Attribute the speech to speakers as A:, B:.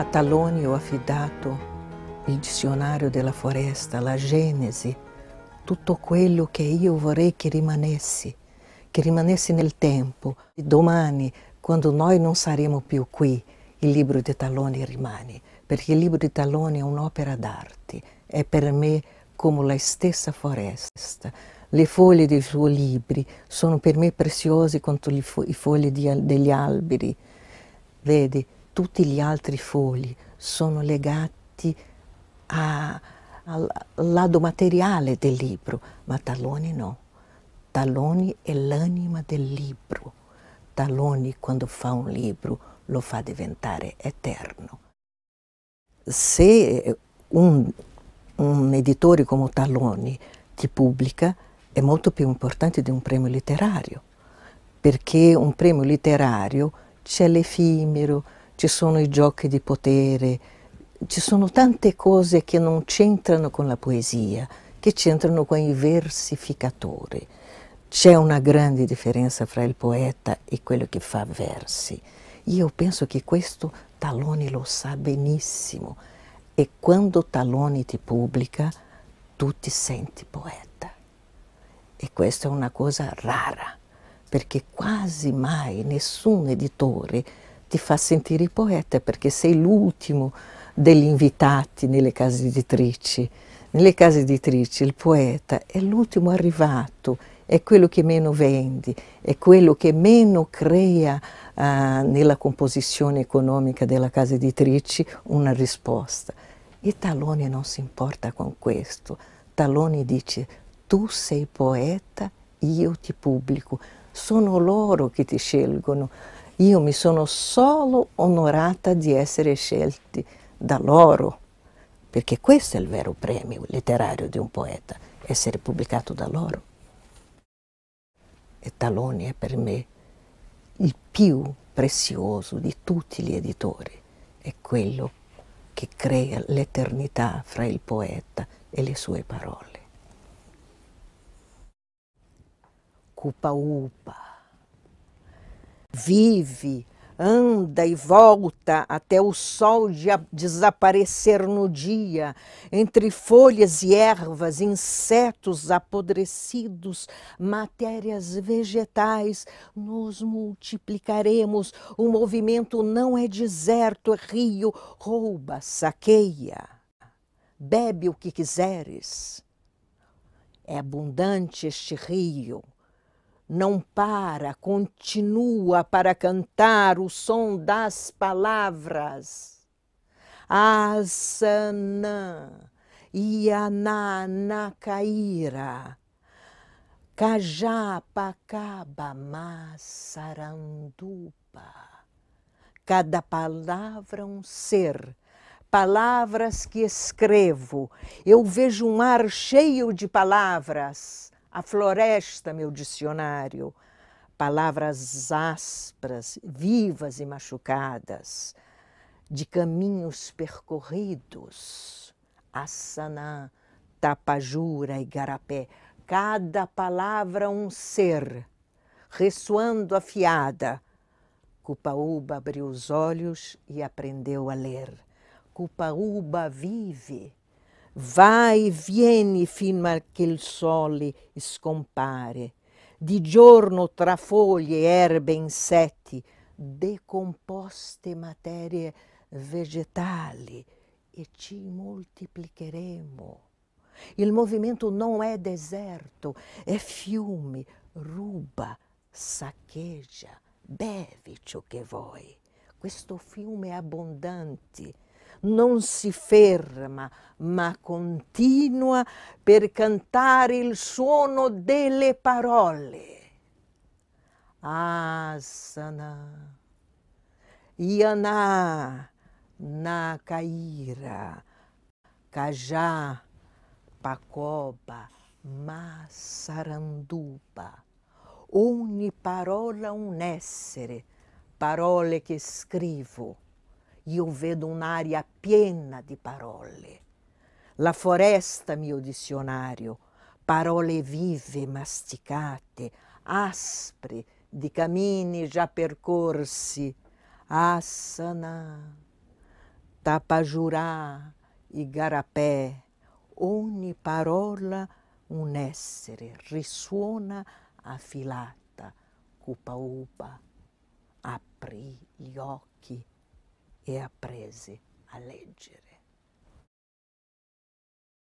A: A Taloni ho affidato il dizionario della foresta, la Genesi, tutto quello che io vorrei che rimanesse, che rimanesse nel tempo. Domani, quando noi non saremo più qui, il libro di Taloni rimane, perché il libro di Taloni è un'opera d'arte, è per me come la stessa foresta. Le foglie dei suoi libri sono per me preziose quanto le foglie degli alberi. Vedi, tutti gli altri fogli sono legati a, al lato materiale del libro, ma Taloni no. Taloni è l'anima del libro. Taloni quando fa un libro lo fa diventare eterno. Se un, un editore come Taloni ti pubblica è molto più importante di un premio letterario, perché un premio letterario c'è l'effimero, ci sono i giochi di potere, ci sono tante cose che non c'entrano con la poesia, che c'entrano con i versificatori. C'è una grande differenza fra il poeta e quello che fa versi. Io penso che questo Taloni lo sa benissimo e quando Taloni ti pubblica tu ti senti poeta. E questa è una cosa rara, perché quasi mai nessun editore ti fa sentire il poeta perché sei l'ultimo degli invitati nelle case editrici. Nelle case editrici il poeta è l'ultimo arrivato, è quello che meno vendi, è quello che meno crea uh, nella composizione economica della casa editrice una risposta. E Talone non si importa con questo. Talone dice, tu sei poeta, io ti pubblico. Sono loro che ti scelgono. Io mi sono solo onorata di essere scelti da loro, perché questo è il vero premio letterario di un poeta, essere pubblicato da loro. E Taloni è per me il più prezioso di tutti gli editori, è quello che crea l'eternità fra il poeta e le sue parole. Cupa upa. vive, anda e volta até o sol de desaparecer no dia, entre folhas e ervas, insetos apodrecidos, matérias vegetais, nos multiplicaremos. O movimento não é deserto, é rio, rouba, saqueia, bebe o que quiseres. É abundante este rio não para, continua para cantar o som das palavras. Asana, Iananacaíra, Cajapacaba, Massarandupa. Cada palavra um ser, palavras que escrevo. Eu vejo um ar cheio de palavras a floresta, meu dicionário, palavras ásperas vivas e machucadas, de caminhos percorridos, Assanã, Tapajura e Garapé, cada palavra um ser, ressoando afiada. Cupaúba abriu os olhos e aprendeu a ler. Cupaúba vive Vai e vieni fino a che il sole scompare. Di giorno tra foglie, erbe, insetti, decomposte materie vegetali e ci moltiplicheremo. Il movimento non è deserto, è fiume, ruba, saccheggia, bevi ciò che vuoi. Questo fiume è abbondante. non si ferma, ma continua per cantare il suono delle parole. Asana, Iana, Nakaira, Cajá, Pacoba, Massaranduba. Ogni parola un essere, parole che scrivo. io vedo un'aria piena di parole. La foresta, mio dizionario, parole vive, masticate, aspre, di cammini già percorsi. Asana, Tapajurà, Igarapè, ogni parola un essere risuona affilata, cupa upa, aprì gli occhi e apprese a leggere.